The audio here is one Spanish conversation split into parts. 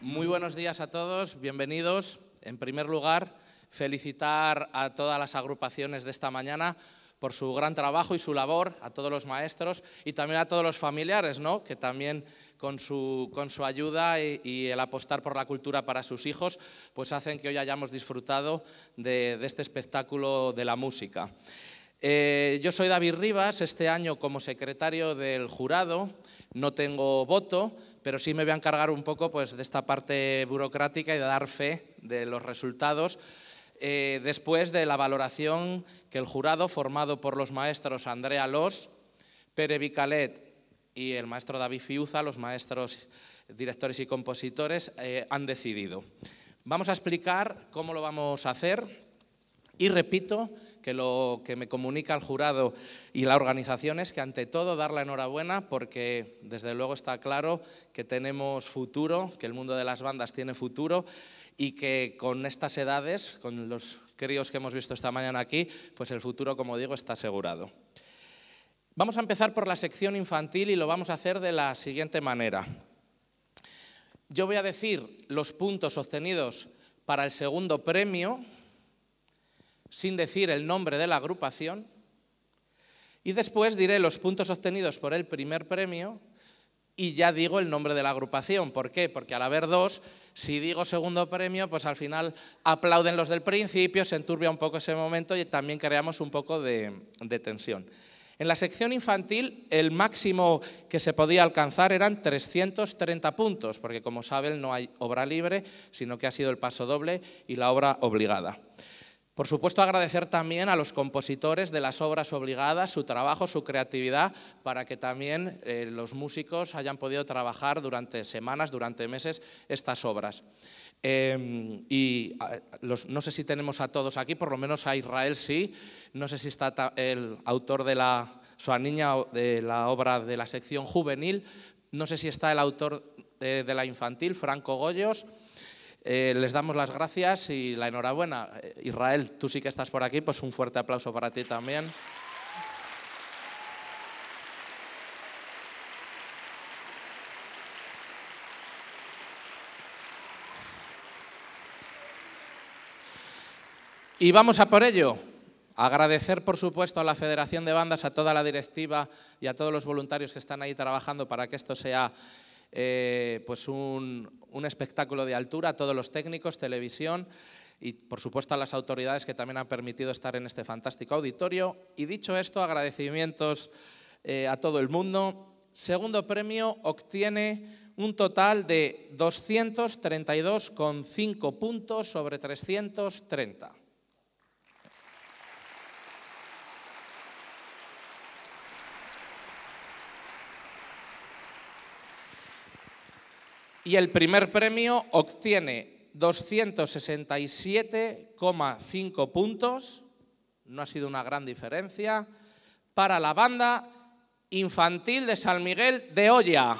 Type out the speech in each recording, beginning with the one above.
Muy buenos días a todos, bienvenidos. En primer lugar, felicitar a todas las agrupaciones de esta mañana por su gran trabajo y su labor, a todos los maestros y también a todos los familiares, que también con su, ayuda y, el apostar por la cultura para sus hijos, pues hacen que hoy hayamos disfrutado de este espectáculo de la música. Eh, yo soy David Rivas, este año como secretario del jurado no tengo voto, pero sí me voy a encargar un poco pues, de esta parte burocrática y de dar fe de los resultados eh, después de la valoración que el jurado, formado por los maestros Andrea Los, Pere Vicalet y el maestro David Fiuza, los maestros directores y compositores, eh, han decidido. Vamos a explicar cómo lo vamos a hacer. Y repito que lo que me comunica el jurado y la organización es que ante todo dar la enhorabuena porque desde luego está claro que tenemos futuro, que el mundo de las bandas tiene futuro y que con estas edades, con los críos que hemos visto esta mañana aquí, pues el futuro, como digo, está asegurado. Vamos a empezar por la sección infantil y lo vamos a hacer de la siguiente manera. Yo voy a decir los puntos obtenidos para el segundo premio, sin decir el nombre de la agrupación. Y después diré los puntos obtenidos por el primer premio y ya digo el nombre de la agrupación. ¿Por qué? Porque al haber dos, si digo segundo premio, pues al final aplauden los del principio, se enturbia un poco ese momento y también creamos un poco de, tensión. En la sección infantil, el máximo que se podía alcanzar eran 330 puntos, porque como saben no hay obra libre, sino que ha sido el paso doble y la obra obligada. Por supuesto, agradecer también a los compositores de las obras obligadas, su trabajo, su creatividad, para que también eh, los músicos hayan podido trabajar durante semanas, durante meses, estas obras. Em, y no sé si tenemos a todos aquí, por lo menos a Israel sí. No sé si está el autor de la, su niña de la obra de la sección juvenil. No sé si está el autor de, eh, de la infantil, Franco Goyos. Eh, les damos las gracias y la enhorabuena. Eh, Israel, tú sí que estás por aquí, pues un fuerte aplauso para ti también. Y vamos a por ello. Agradecer, por supuesto, a la Federación de Bandas, a toda la directiva y a todos los voluntarios que están ahí trabajando para que esto sea eh, pues un, espectáculo de altura a todos los técnicos, televisión y por supuesto a las autoridades que también han permitido estar en este fantástico auditorio. Y dicho esto, agradecimientos eh, a todo el mundo. Segundo premio obtiene un total de 232,5 puntos sobre 330. y el primer premio obtiene 267,5 puntos, no ha sido una gran diferencia, para la banda infantil de San Miguel de Olla.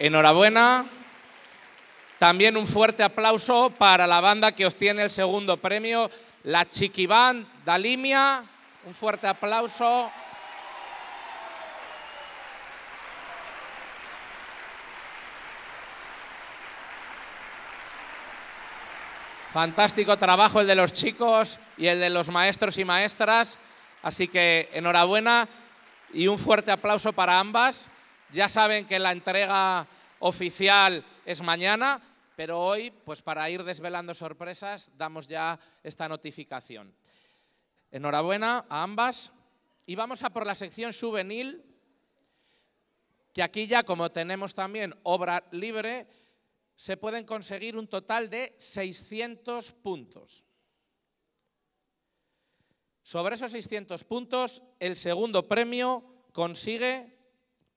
Enhorabuena. También un fuerte aplauso para la banda que obtiene el segundo premio, la Chiquibán Dalimia. Un fuerte aplauso. Fantástico trabajo el de los chicos y el de los maestros y maestras. Así que enhorabuena y un fuerte aplauso para ambas. Ya saben que la entrega oficial es mañana, pero hoy, pues para ir desvelando sorpresas, damos ya esta notificación. Enhorabuena a ambas. Y vamos a por la sección juvenil, que aquí ya como tenemos también obra libre, se pueden conseguir un total de 600 puntos. Sobre esos 600 puntos, el segundo premio consigue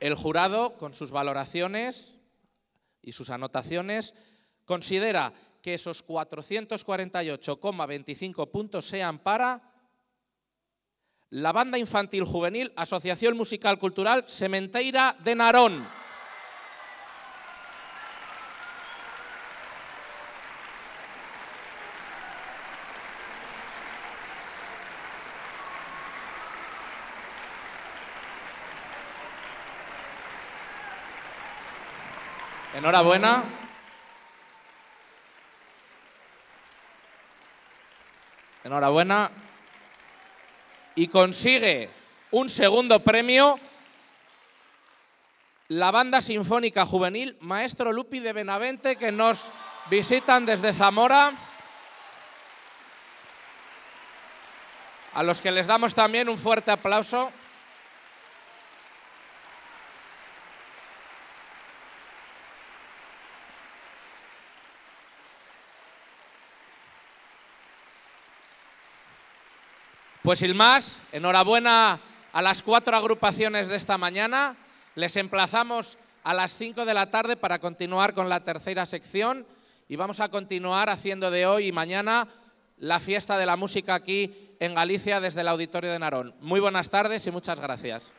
El jurado, con sus valoraciones y sus anotaciones, considera que esos 448,25 puntos sean para la Banda Infantil Juvenil Asociación Musical Cultural Sementeira de Narón. Enhorabuena. Enhorabuena. Y consigue un segundo premio la Banda Sinfónica Juvenil Maestro Lupi de Benavente que nos visitan desde Zamora. A los que les damos también un fuerte aplauso. Pues sin más, enhorabuena a las cuatro agrupaciones de esta mañana. Les emplazamos a las cinco de la tarde para continuar con la tercera sección y vamos a continuar haciendo de hoy y mañana la fiesta de la música aquí en Galicia desde el Auditorio de Narón. Muy buenas tardes y muchas gracias.